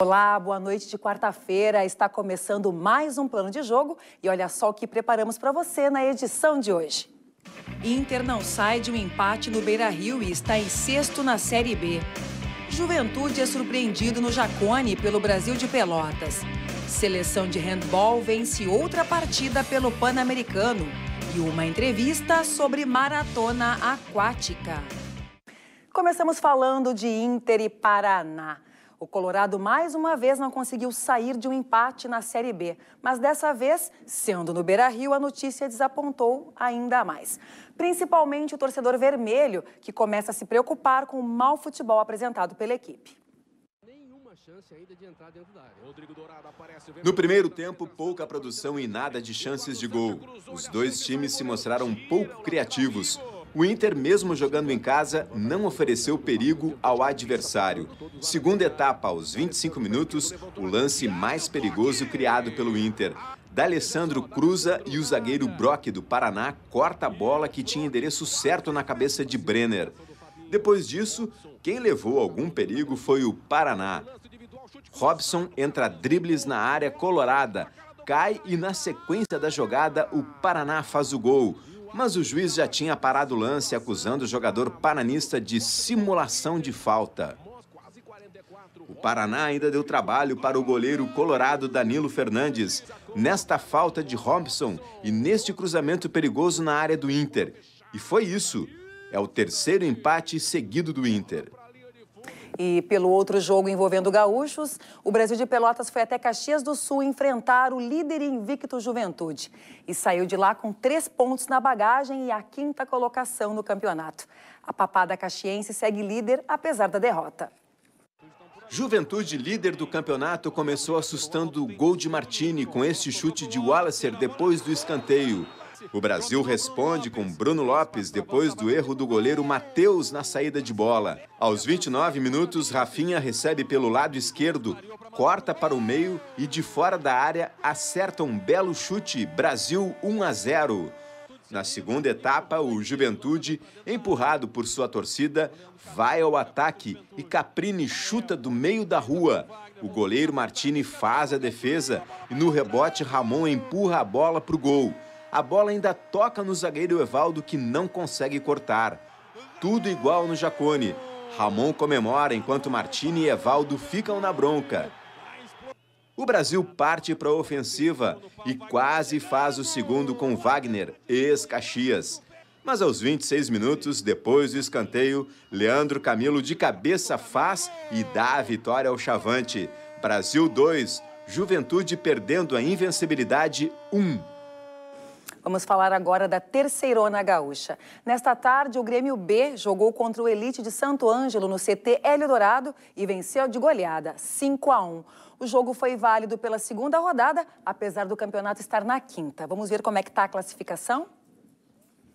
Olá, boa noite de quarta-feira. Está começando mais um plano de jogo e olha só o que preparamos para você na edição de hoje. Inter não sai de um empate no Beira-Rio e está em sexto na Série B. Juventude é surpreendido no Jacone pelo Brasil de Pelotas. Seleção de handball vence outra partida pelo Pan-Americano e uma entrevista sobre maratona aquática. Começamos falando de Inter e Paraná. O Colorado mais uma vez não conseguiu sair de um empate na Série B, mas dessa vez, sendo no Beira-Rio, a notícia desapontou ainda mais. Principalmente o torcedor vermelho, que começa a se preocupar com o mau futebol apresentado pela equipe. No primeiro tempo, pouca produção e nada de chances de gol. Os dois times se mostraram pouco criativos. O Inter, mesmo jogando em casa, não ofereceu perigo ao adversário. Segunda etapa, aos 25 minutos, o lance mais perigoso criado pelo Inter. D'Alessandro cruza e o zagueiro Brock do Paraná corta a bola que tinha endereço certo na cabeça de Brenner. Depois disso, quem levou algum perigo foi o Paraná. Robson entra dribles na área colorada, cai e na sequência da jogada o Paraná faz o gol mas o juiz já tinha parado o lance, acusando o jogador paranista de simulação de falta. O Paraná ainda deu trabalho para o goleiro colorado Danilo Fernandes nesta falta de Robson e neste cruzamento perigoso na área do Inter. E foi isso. É o terceiro empate seguido do Inter. E pelo outro jogo envolvendo gaúchos, o Brasil de Pelotas foi até Caxias do Sul enfrentar o líder invicto Juventude. E saiu de lá com três pontos na bagagem e a quinta colocação no campeonato. A papada caxiense segue líder apesar da derrota. Juventude, líder do campeonato, começou assustando o gol de Martini com este chute de Wallacer depois do escanteio. O Brasil responde com Bruno Lopes depois do erro do goleiro Matheus na saída de bola. Aos 29 minutos, Rafinha recebe pelo lado esquerdo, corta para o meio e de fora da área acerta um belo chute. Brasil 1 a 0. Na segunda etapa, o Juventude, empurrado por sua torcida, vai ao ataque e Caprini chuta do meio da rua. O goleiro Martini faz a defesa e no rebote Ramon empurra a bola para o gol a bola ainda toca no zagueiro Evaldo, que não consegue cortar. Tudo igual no Jacone. Ramon comemora enquanto Martini e Evaldo ficam na bronca. O Brasil parte para a ofensiva e quase faz o segundo com Wagner, ex-Caxias. Mas aos 26 minutos, depois do escanteio, Leandro Camilo de cabeça faz e dá a vitória ao Chavante. Brasil 2, Juventude perdendo a invencibilidade 1. Um. Vamos falar agora da Terceirona Gaúcha. Nesta tarde, o Grêmio B jogou contra o Elite de Santo Ângelo no CT Hélio Dourado e venceu de goleada, 5 a 1. O jogo foi válido pela segunda rodada, apesar do campeonato estar na quinta. Vamos ver como é que está a classificação?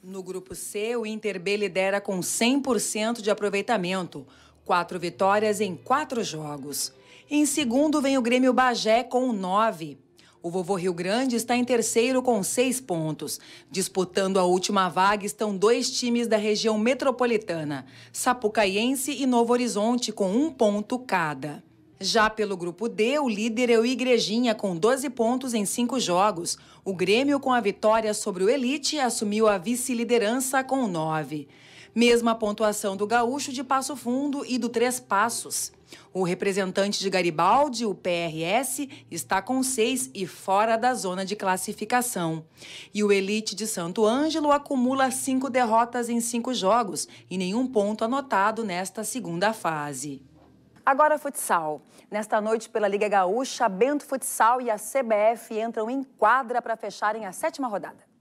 No grupo C, o Inter B lidera com 100% de aproveitamento, quatro vitórias em quatro jogos. Em segundo vem o Grêmio Bagé com nove. O vovô Rio Grande está em terceiro com seis pontos. Disputando a última vaga estão dois times da região metropolitana, Sapucaiense e Novo Horizonte, com um ponto cada. Já pelo grupo D, o líder é o Igrejinha, com 12 pontos em cinco jogos. O Grêmio, com a vitória sobre o Elite, assumiu a vice-liderança com nove. Mesma pontuação do Gaúcho de Passo Fundo e do Três Passos. O representante de Garibaldi, o PRS, está com seis e fora da zona de classificação. E o Elite de Santo Ângelo acumula cinco derrotas em cinco jogos e nenhum ponto anotado nesta segunda fase. Agora futsal. Nesta noite, pela Liga Gaúcha, Bento Futsal e a CBF entram em quadra para fecharem a sétima rodada.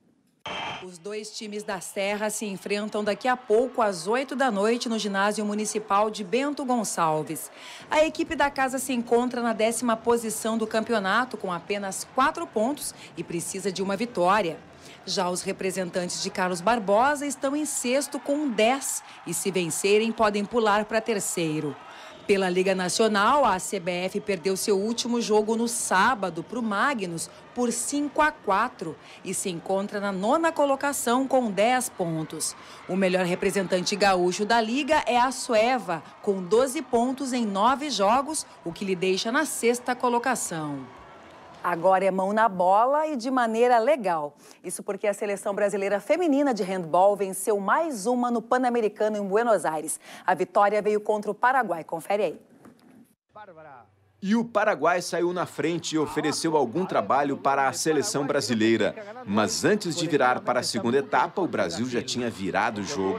Os dois times da Serra se enfrentam daqui a pouco, às 8 da noite, no Ginásio Municipal de Bento Gonçalves. A equipe da casa se encontra na décima posição do campeonato, com apenas quatro pontos e precisa de uma vitória. Já os representantes de Carlos Barbosa estão em sexto com 10 e, se vencerem, podem pular para terceiro. Pela Liga Nacional, a CBF perdeu seu último jogo no sábado para o Magnus por 5 a 4 e se encontra na nona colocação com 10 pontos. O melhor representante gaúcho da liga é a Sueva, com 12 pontos em 9 jogos, o que lhe deixa na sexta colocação. Agora é mão na bola e de maneira legal. Isso porque a seleção brasileira feminina de handball venceu mais uma no Pan-Americano em Buenos Aires. A vitória veio contra o Paraguai. Confere aí. Bárbara. E o Paraguai saiu na frente e ofereceu algum trabalho para a seleção brasileira. Mas antes de virar para a segunda etapa, o Brasil já tinha virado o jogo.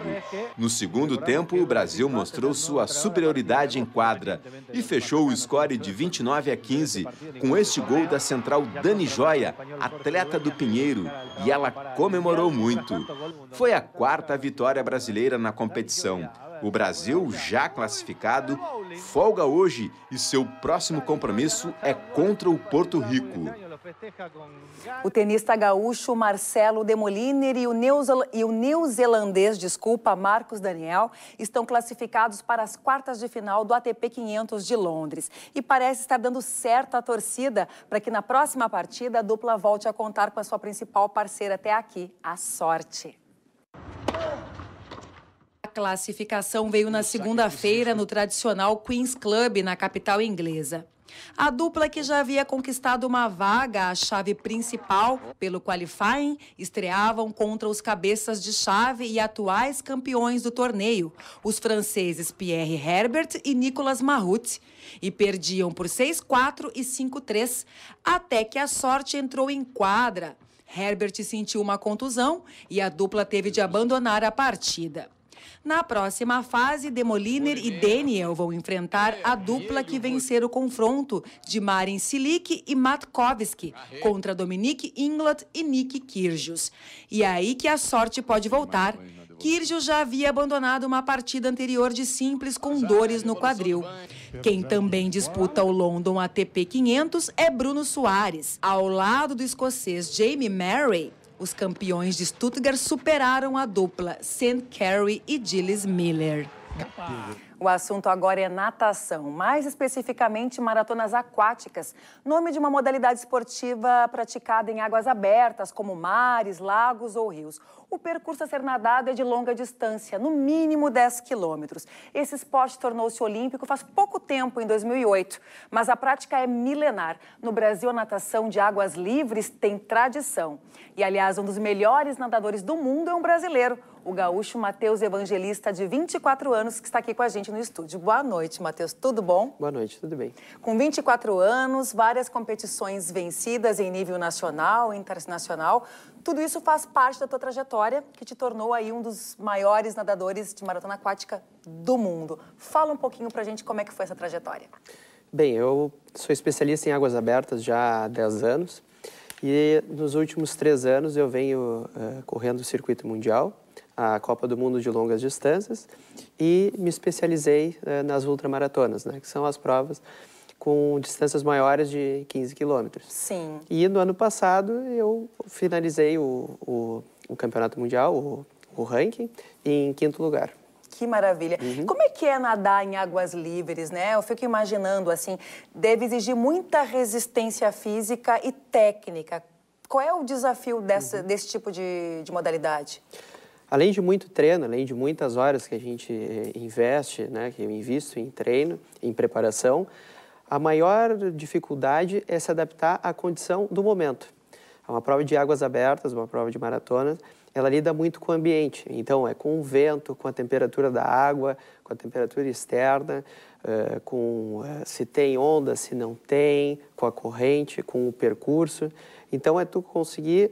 No segundo tempo, o Brasil mostrou sua superioridade em quadra e fechou o score de 29 a 15 com este gol da central Dani Joia, atleta do Pinheiro, e ela comemorou muito. Foi a quarta vitória brasileira na competição. O Brasil, já classificado, folga hoje e seu próximo compromisso é contra o Porto Rico. O tenista gaúcho Marcelo Demoliner e o, e o neozelandês, desculpa, Marcos Daniel, estão classificados para as quartas de final do ATP 500 de Londres. E parece estar dando certo a torcida para que na próxima partida a dupla volte a contar com a sua principal parceira até aqui, a sorte classificação veio na segunda-feira no né? tradicional Queen's Club, na capital inglesa. A dupla que já havia conquistado uma vaga à chave principal pelo qualifying estreavam contra os cabeças de chave e atuais campeões do torneio, os franceses Pierre Herbert e Nicolas Mahut, e perdiam por 6-4 e 5-3, até que a sorte entrou em quadra. Herbert sentiu uma contusão e a dupla teve de abandonar a partida. Na próxima fase, Demoliner e Daniel vão enfrentar a dupla que vencer o confronto de Marin Silic e Matkovski contra Dominique Inglat e Nick Kyrgios. E é aí que a sorte pode voltar. Kyrgios já havia abandonado uma partida anterior de simples com ah, dores no quadril. Quem também disputa o London ATP 500 é Bruno Soares. Ao lado do escocês Jamie Murray, os campeões de Stuttgart superaram a dupla St. Carey e Gilles Miller. Opa. O assunto agora é natação, mais especificamente maratonas aquáticas, nome de uma modalidade esportiva praticada em águas abertas, como mares, lagos ou rios. O percurso a ser nadado é de longa distância, no mínimo 10 quilômetros. Esse esporte tornou-se olímpico faz pouco tempo, em 2008, mas a prática é milenar. No Brasil, a natação de águas livres tem tradição. E, aliás, um dos melhores nadadores do mundo é um brasileiro, o gaúcho Matheus Evangelista, de 24 anos, que está aqui com a gente no estúdio. Boa noite, Matheus. Tudo bom? Boa noite, tudo bem. Com 24 anos, várias competições vencidas em nível nacional, internacional. Tudo isso faz parte da tua trajetória, que te tornou aí um dos maiores nadadores de maratona aquática do mundo. Fala um pouquinho pra gente como é que foi essa trajetória. Bem, eu sou especialista em águas abertas já há 10 anos e nos últimos três anos eu venho uh, correndo o circuito mundial a Copa do Mundo de longas distâncias e me especializei eh, nas ultramaratonas, né, que são as provas com distâncias maiores de 15 quilômetros. Sim. E no ano passado eu finalizei o, o, o Campeonato Mundial, o, o, ranking, em quinto lugar. Que maravilha. Uhum. Como é que é nadar em águas livres, né? Eu fico imaginando, assim, deve exigir muita resistência física e técnica. Qual é o desafio dessa, uhum. desse tipo de, de modalidade? Além de muito treino, além de muitas horas que a gente eh, investe, né, que eu invisto em treino, em preparação, a maior dificuldade é se adaptar à condição do momento. É uma prova de águas abertas, uma prova de maratona, ela lida muito com o ambiente. Então, é com o vento, com a temperatura da água, com a temperatura externa, eh, com eh, se tem onda, se não tem, com a corrente, com o percurso. Então, é tu conseguir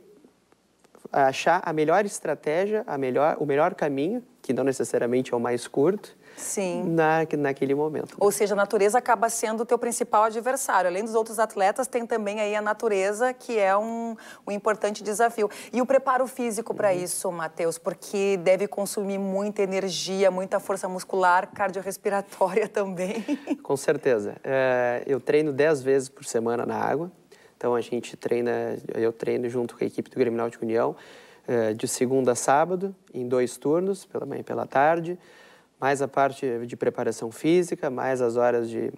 achar a melhor estratégia, a melhor, o melhor caminho, que não necessariamente é o mais curto, Sim. Na, naquele momento. Ou seja, a natureza acaba sendo o teu principal adversário. Além dos outros atletas, tem também aí a natureza, que é um, um importante desafio. E o preparo físico para uhum. isso, Matheus, porque deve consumir muita energia, muita força muscular, cardiorrespiratória também. Com certeza. É, eu treino 10 vezes por semana na água. Então a gente treina, eu treino junto com a equipe do Grêmio Náutico União eh, de segunda a sábado, em dois turnos, pela manhã e pela tarde, mais a parte de preparação física, mais as horas de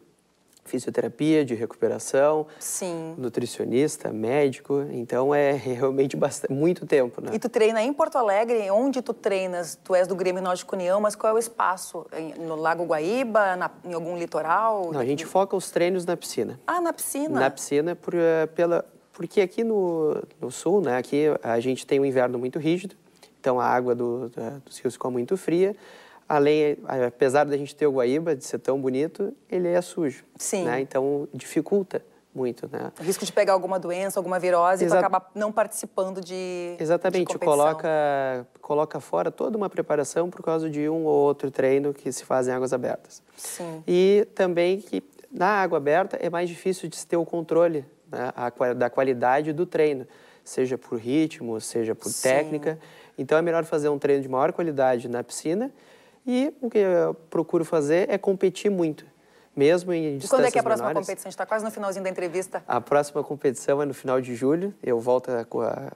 fisioterapia, de recuperação, Sim. nutricionista, médico. Então é realmente bastante, muito tempo, né? E tu treina em Porto Alegre? Onde tu treinas? Tu és do Grêmio Nórdico União, mas qual é o espaço? No Lago Guaíba? Na, em algum litoral? Não, a gente foca os treinos na piscina. Ah, na piscina? Na piscina, por, eh, pela, porque aqui no, no sul, né? Aqui a gente tem um inverno muito rígido. Então a água do, dos rios ficou muito fria além, eh, apesar da gente ter o Guaíba, de ser tão bonito, ele é sujo. Sim. Né? Então, dificulta muito, né? O risco de pegar alguma doença, alguma virose Exa... e acabar não participando de Exatamente, de coloca coloca fora toda uma preparação por causa de um ou outro treino que se faz em águas abertas. Sim. E também que na água aberta é mais difícil de se ter o controle né, a, da qualidade do treino, seja por ritmo, seja por Sim. técnica. Então é melhor fazer um treino de maior qualidade na piscina e o que eu procuro fazer é competir muito, mesmo em distâncias Quando é que é a próxima menores. competição? A gente está quase no finalzinho da entrevista. A próxima competição é no final de julho. Eu volto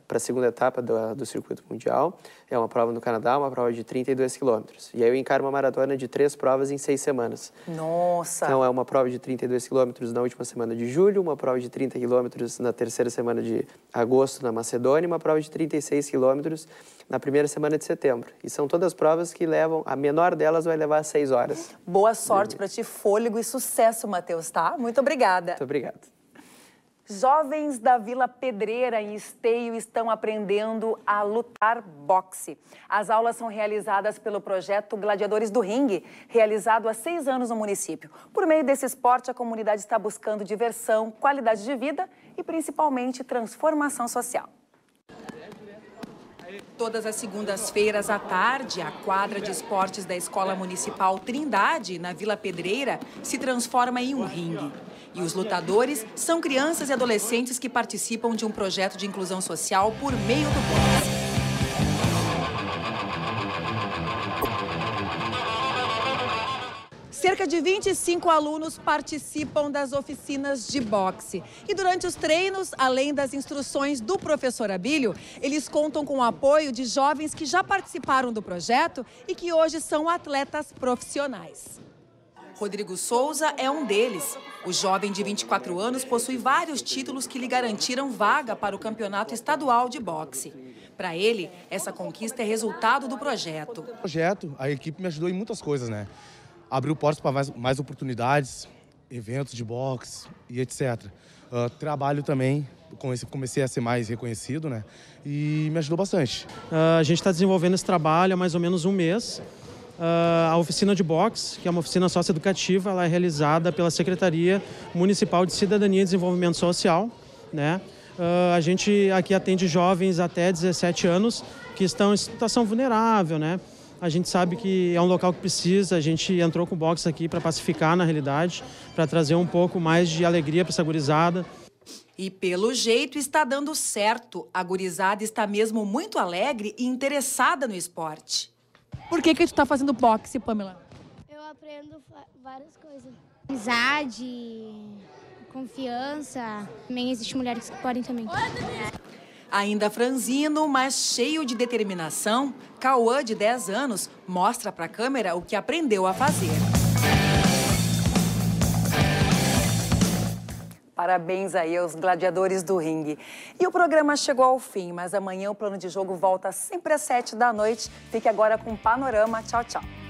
para a segunda etapa do, do, Circuito Mundial. É uma prova no Canadá, uma prova de 32 quilômetros. E aí eu encaro uma maratona de três provas em seis semanas. Nossa! Então é uma prova de 32 quilômetros na última semana de julho, uma prova de 30 quilômetros na terceira semana de agosto na Macedônia e uma prova de 36 quilômetros na primeira semana de setembro. E são todas provas que levam, a menor delas vai levar seis horas. Boa sorte para ti, fôlego e sucesso, Matheus, tá? Muito obrigada. Muito obrigado. Jovens da Vila Pedreira, em Esteio, estão aprendendo a lutar boxe. As aulas são realizadas pelo projeto Gladiadores do Ringue, realizado há seis anos no município. Por meio desse esporte, a comunidade está buscando diversão, qualidade de vida e, principalmente, transformação social. Todas as segundas-feiras à tarde, a quadra de esportes da Escola Municipal Trindade, na Vila Pedreira, se transforma em um ringue. E os lutadores são crianças e adolescentes que participam de um projeto de inclusão social por meio do Cerca de 25 alunos participam das oficinas de boxe. E durante os treinos, além das instruções do professor Abílio, eles contam com o apoio de jovens que já participaram do projeto e que hoje são atletas profissionais. Rodrigo Souza é um deles. O jovem de 24 anos possui vários títulos que lhe garantiram vaga para o Campeonato Estadual de Boxe. Para ele, essa conquista é resultado do projeto. O projeto, a equipe me ajudou em muitas coisas, né? abriu portas para mais, mais oportunidades, eventos de boxe e etc. Uh, ah, trabalho também, comecei a ser mais reconhecido, né? E me ajudou bastante. Uh, a gente está desenvolvendo esse trabalho há mais ou menos um mês. Uh, a oficina de boxe, que é uma oficina socioeducativa, ela é realizada pela Secretaria Municipal de Cidadania e Desenvolvimento Social, né? a gente aqui atende jovens até 17 anos que estão em situação vulnerável, né? a gente sabe que é um local que precisa. A gente entrou com o box aqui para pacificar, na realidade, para trazer um pouco mais de alegria para essa gurizada. E pelo jeito está dando certo. A gurizada está mesmo muito alegre e interessada no esporte. Por que que tu está fazendo boxe, Pamela? Eu aprendo várias coisas. Amizade, confiança. Também existem mulheres que podem também. Ainda franzino, mas cheio de determinação, Cauã, de 10 anos, mostra para a câmera o que aprendeu a fazer. Parabéns aí aos gladiadores do ringue. E o programa chegou ao fim, mas amanhã o plano de jogo volta sempre às 7 da noite. Fique agora com o Panorama. Tchau, tchau.